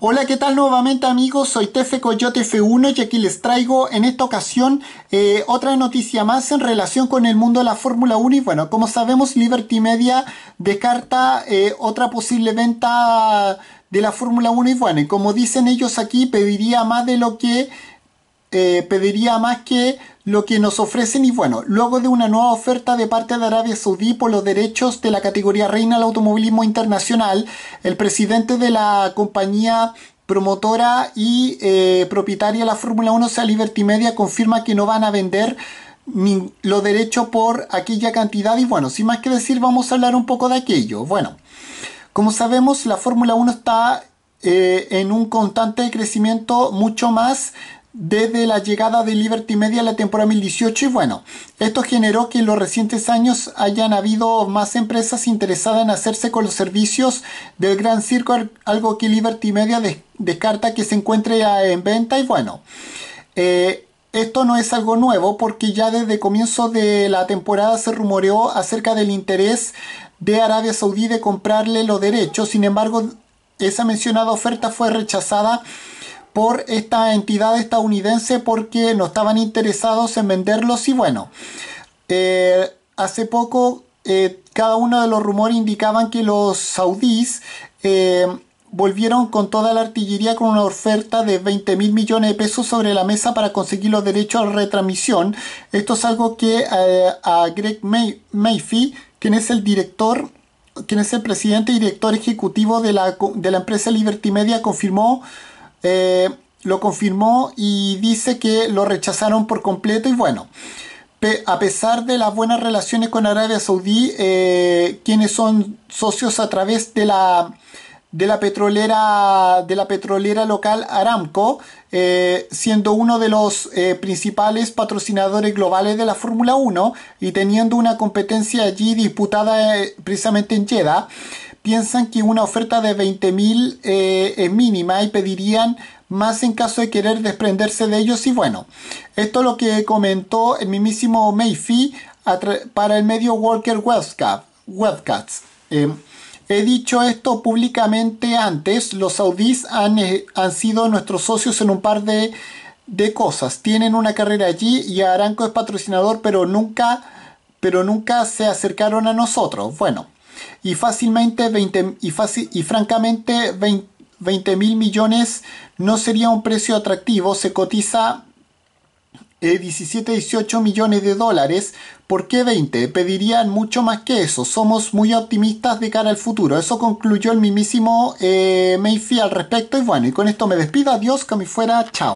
Hola, ¿qué tal nuevamente amigos? Soy Tefe Coyote F1 y aquí les traigo en esta ocasión eh, otra noticia más en relación con el mundo de la Fórmula 1 y bueno, como sabemos Liberty Media descarta eh, otra posible venta de la Fórmula 1 y bueno, y como dicen ellos aquí, pediría más de lo que pediría más que lo que nos ofrecen y bueno, luego de una nueva oferta de parte de Arabia Saudí por los derechos de la categoría reina del automovilismo internacional, el presidente de la compañía promotora y eh, propietaria de la Fórmula 1, sea Liberty Media, confirma que no van a vender los derechos por aquella cantidad y bueno, sin más que decir, vamos a hablar un poco de aquello. Bueno, como sabemos, la Fórmula 1 está eh, en un constante crecimiento mucho más desde la llegada de Liberty Media en la temporada 2018 y bueno, esto generó que en los recientes años hayan habido más empresas interesadas en hacerse con los servicios del Gran Circo, algo que Liberty Media descarta que se encuentre en venta y bueno, eh, esto no es algo nuevo porque ya desde comienzo de la temporada se rumoreó acerca del interés de Arabia Saudí de comprarle los derechos, sin embargo, esa mencionada oferta fue rechazada por esta entidad estadounidense porque no estaban interesados en venderlos y bueno, eh, hace poco eh, cada uno de los rumores indicaban que los saudíes eh, volvieron con toda la artillería con una oferta de 20 mil millones de pesos sobre la mesa para conseguir los derechos a retransmisión. Esto es algo que a Greg May Mayfi, quien es el director quien es el presidente y director ejecutivo de la, de la empresa Liberty Media, confirmó eh, lo confirmó y dice que lo rechazaron por completo y bueno. A pesar de las buenas relaciones con Arabia Saudí, eh, quienes son socios a través de la, de la petrolera de la petrolera local Aramco, eh, siendo uno de los principales patrocinadores globales de la Fórmula 1 y teniendo una competencia allí disputada precisamente en Jeddah piensan que una oferta de 20.000 eh, es mínima y pedirían más en caso de querer desprenderse de ellos. Y bueno, esto es lo que comentó el mismísimo Mayfi para el medio Walker Webcats. Em, he dicho esto públicamente antes, los saudíes han, eh, sido nuestros socios en un par de, cosas. Tienen una carrera allí y Aranco es patrocinador, pero nunca, pero nunca se acercaron a nosotros. Bueno y fácilmente 20 y, fácil, y francamente 20, mil millones no sería un precio atractivo, se cotiza 17, eh, 18 millones de dólares. ¿Por qué 20? Pedirían mucho más que eso. Somos muy optimistas de cara al futuro. Eso concluyó el mismísimo eh, al respecto. Y bueno, y con esto me despido. Adiós, que me fuera. Chao.